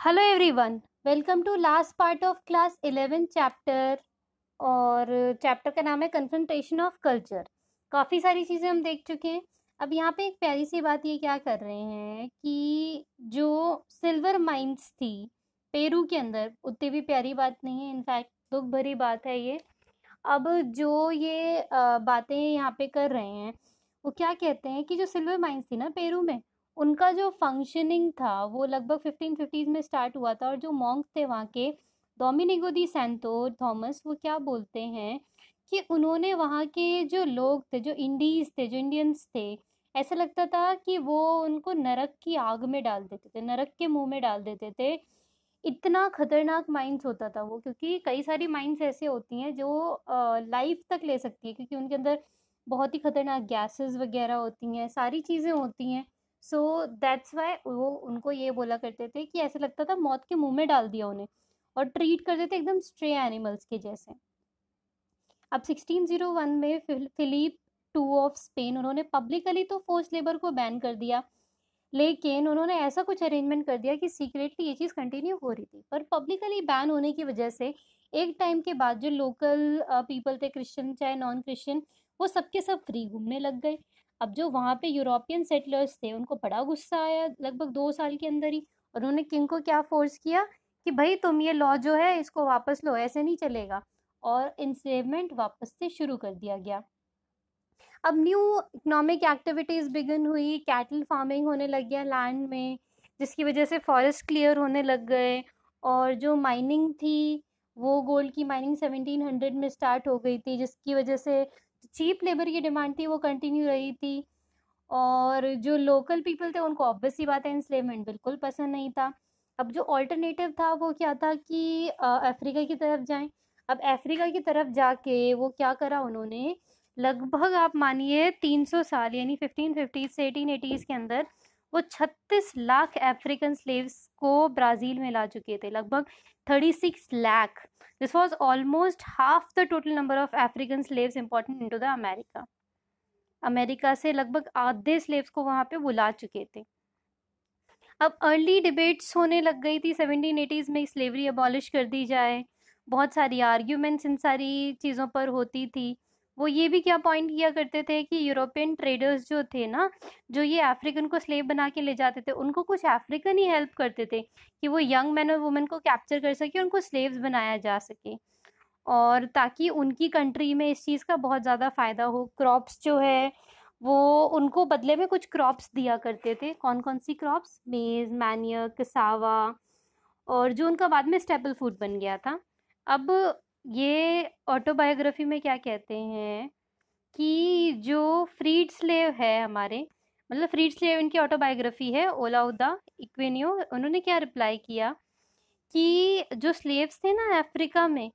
hello everyone welcome to last part of class eleven chapter और chapter का नाम है कन्फ्रंटेशन ऑफ कल्चर काफ़ी सारी चीज़ें हम देख चुके हैं अब यहाँ पे एक प्यारी सी बात ये क्या कर रहे हैं कि जो सिल्वर माइंस थी पेरू के अंदर उतनी भी प्यारी बात नहीं है इनफैक्ट दुख भरी बात है ये अब जो ये बातें यहाँ पे कर रहे हैं वो क्या कहते हैं कि जो सिल्वर माइंस थी ना पेरू में उनका जो फंक्शनिंग था वो लगभग फिफ्टीन फिफ्टीज़ में स्टार्ट हुआ था और जो मॉन्क्स थे वहाँ के डोमिनिगो दी सेंटो थॉमस वो क्या बोलते हैं कि उन्होंने वहाँ के जो लोग थे जो इंडीज़ थे जो इंडियंस थे ऐसा लगता था कि वो उनको नरक की आग में डाल देते थे नरक के मुंह में डाल देते थे इतना खतरनाक माइंस होता था वो क्योंकि कई सारी माइंड्स ऐसे होती हैं जो लाइफ तक ले सकती है क्योंकि उनके अंदर बहुत ही खतरनाक गैसेस वगैरह होती हैं सारी चीज़ें होती हैं सो दैट्स वाई वो उनको ये बोला करते थे कि ऐसे लगता था मौत के मुंह में डाल दिया उन्हें और ट्रीट करते थे एकदम स्ट्रे एनिमल्स के जैसे अब 1601 में फिलिप टू ऑफ स्पेन उन्होंने पब्लिकली तो फोर्स लेबर को बैन कर दिया लेकिन उन्होंने ऐसा कुछ अरेंजमेंट कर दिया कि सीक्रेटली ये चीज़ कंटिन्यू हो रही थी पर पब्लिकली बैन होने की वजह से एक टाइम के बाद जो लोकल पीपल uh, थे क्रिश्चियन चाहे नॉन क्रिश्चियन वो सबके सब फ्री घूमने लग गए अब जो वहाँ पे यूरोपियन सेटलर्स थे उनको बड़ा गुस्सा आया लगभग दो साल के अंदर ही उन्होंने किंग को क्या फोर्स किया कि भाई तुम ये लॉ जो है इसको वापस लो ऐसे नहीं चलेगा और इंसेवमेंट वापस से शुरू कर दिया गया अब न्यू इकोनॉमिक एक्टिविटीज़ बिगन हुई कैटल फार्मिंग होने लग गया लैंड में जिसकी वजह से फॉरेस्ट क्लियर होने लग गए और जो माइनिंग थी वो गोल्ड की माइनिंग 1700 में स्टार्ट हो गई थी जिसकी वजह से चीप लेबर की डिमांड थी वो कंटिन्यू रही थी और जो लोकल पीपल थे उनको ऑब्वियस ही बात है इंस्लेवमेंट बिल्कुल पसंद नहीं था अब जो ऑल्टरनेटिव था वो क्या था कि अफ्रीका की तरफ जाएं अब अफ्रीका की तरफ जाके वो क्या करा उन्होंने लगभग आप मानिए 300 साल यानी 1550 से 1880s के अंदर वो 36 लाख अफ्रीकन स्लेव्स को ब्राज़ील में ला चुके थे लगभग 36 lakh this was almost half the total number of African slaves important into the America America से लगभग आधे स्लेव्स को वहाँ पे बुला चुके थे अब अर्ली डिबेट्स होने लग गई थी सेवनटीन एटीज़ में स्लेवरी अबॉलिश कर दी जाए बहुत सारी आर्ग्यूमेंट्स इन सारी चीज़ों पर होती थी वो ये भी क्या पॉइंट किया करते थे कि यूरोपियन ट्रेडर्स जो थे ना जो ये अफ्रीकन को स्लेव बना के ले जाते थे उनको कुछ अफ्रीकन ही हेल्प करते थे कि वो यंग मैन और वुमेन को कैप्चर कर सके उनको स्लेव्स बनाया जा सके और ताकि उनकी कंट्री में इस चीज़ का बहुत ज़्यादा फ़ायदा हो क्रॉप्स जो है वो उनको बदले में कुछ क्रॉप्स दिया करते थे कौन कौन सी क्रॉप्स मेज़ मैनियर कसावा और जो उनका बाद में स्टेपल फूड बन गया था अब ये ऑटोबायोग्राफी में क्या कहते हैं कि जो फ्रीड स्लेव है हमारे मतलब फ्रीड स्लेव इनकी ऑटोबायोग्राफी है उदा इक्वेनियो उन्होंने क्या रिप्लाई किया कि जो स्लेव्स थे ना अफ्रीका में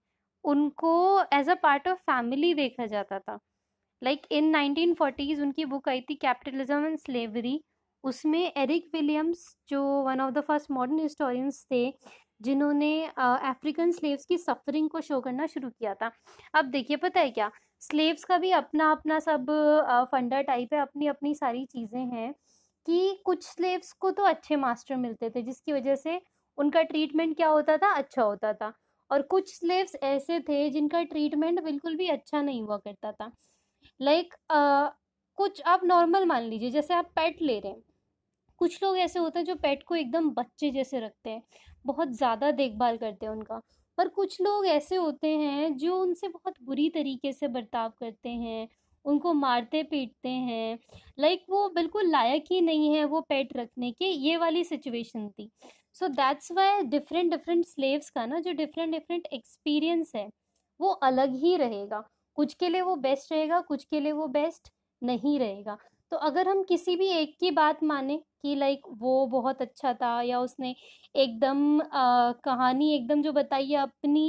उनको as a part of family देखा जाता था लाइक इन नाइनटीन फोर्टीज़ उनकी बुक आई थी कैपिटलिज्म एंड स्लेवरी उसमें एरिक विलियम्स जो one of the first modern historians थे जिन्होंने अफ्रीकन स्लेव्स की सफरिंग को शो करना शुरू किया था अब देखिए पता है क्या स्लेव्स का भी अपना अपना सब फंडा टाइप है अपनी अपनी सारी चीज़ें हैं कि कुछ स्लेव्स को तो अच्छे मास्टर मिलते थे जिसकी वजह से उनका ट्रीटमेंट क्या होता था अच्छा होता था और कुछ स्लेव्स ऐसे थे जिनका ट्रीटमेंट बिल्कुल भी अच्छा नहीं हुआ करता था लाइक like, uh, कुछ आप नॉर्मल मान लीजिए जैसे आप पेट ले रहे हैं कुछ लोग ऐसे होते हैं जो पेट को एकदम बच्चे जैसे रखते हैं बहुत ज़्यादा देखभाल करते हैं उनका पर कुछ लोग ऐसे होते हैं जो उनसे बहुत बुरी तरीके से बर्ताव करते हैं उनको मारते पीटते हैं लाइक like, वो बिल्कुल लायक ही नहीं है वो पेट रखने के ये वाली सिचुएशन थी so that's why different different slaves का ना जो डिफरेंट डिफरेंट एक्सपीरियंस है वो अलग ही रहेगा कुछ के लिए वो बेस्ट रहेगा कुछ के लिए वो बेस्ट नहीं रहेगा तो अगर हम किसी भी एक की बात माने कि लाइक वो बहुत अच्छा था या उसने एकदम कहानी एकदम जो बताई है अपनी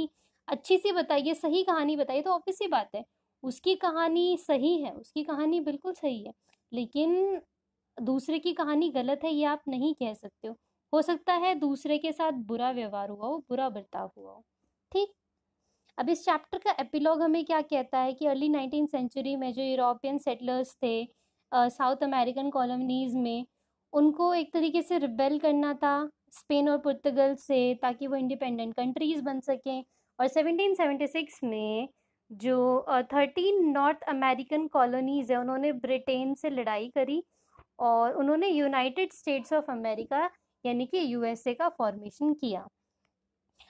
अच्छी सी बताई है सही कहानी बताई तो ऑफिस ही बात है उसकी कहानी सही है उसकी कहानी बिल्कुल सही है लेकिन दूसरे की कहानी गलत है ये आप नहीं कह सकते हो हो सकता है दूसरे के साथ बुरा व्यवहार हुआ हो बुरा बर्ताव हुआ हो ठीक अब इस चैप्टर का एपिलॉग हमें क्या कहता है कि अर्ली नाइनटीन सेंचुरी में जो यूरोपियन सेटलर्स थे साउथ अमेरिकन कॉलोनीज़ में उनको एक तरीके से रिबेल करना था स्पेन और पुर्तगाल से ताकि वो इंडिपेंडेंट कंट्रीज़ बन सकें और 1776 में जो थर्टीन नॉर्थ अमेरिकन कॉलोनीज़ है उन्होंने ब्रिटेन से लड़ाई करी और उन्होंने यूनाइटेड स्टेट्स ऑफ अमेरिका यानी कि यूएसए का फॉर्मेशन किया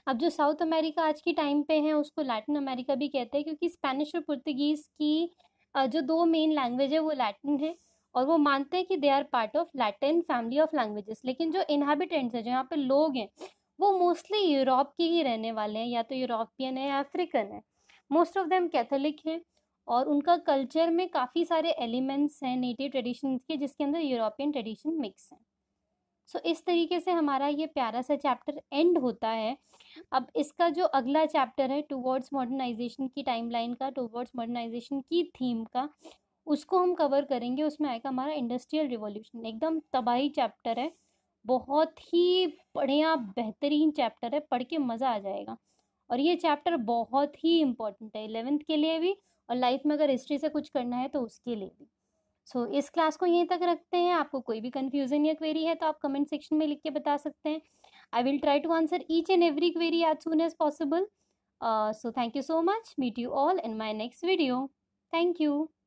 अब जो साउथ अमेरिका आज के टाइम पे है उसको लैटिन अमेरिका भी कहते हैं क्योंकि स्पेनिश और पुर्तगीज़ की जो दो मेन लैंग्वेज है वो लैटिन है और वो मानते हैं कि they are part of Latin family of languages लेकिन जो इनहेबिटेंट्स हैं जो यहाँ पे लोग हैं वो मोस्टली यूरोप के ही रहने वाले हैं या तो यूरोपियन है या अफ्रीकन है मोस्ट ऑफ देम कैथोलिक हैं और उनका कल्चर में काफ़ी सारे एलिमेंट्स हैं नेटिव ट्रेडिशन के जिसके अंदर यूरोपियन ट्रेडिशन मिक्स हैं सो so, इस तरीके से हमारा ये प्यारा सा चैप्टर एंड होता है अब इसका जो अगला चैप्टर है टूवर्ड्स मॉडर्नाइजेशन की टाइमलाइन का टूवर्ड्स मॉडर्नाइजेशन की थीम का उसको हम कवर करेंगे उसमें आएगा हमारा इंडस्ट्रियल रिवॉल्यूशन एकदम तबाही चैप्टर है बहुत ही बढ़िया बेहतरीन चैप्टर है पढ़ के मज़ा आ जाएगा और ये चैप्टर बहुत ही इंपॉर्टेंट है इलेवेंथ के लिए भी और लाइफ में अगर हिस्ट्री से कुछ करना है तो उसके लिए भी सो इस क्लास को यहीं तक रखते हैं आपको कोई भी कन्फ्यूजन या क्वेरी है तो आप कमेंट सेक्शन में लिख के बता सकते हैं I will try to answer each and every query as soon as possible so thank you so much meet you all in my next video thank you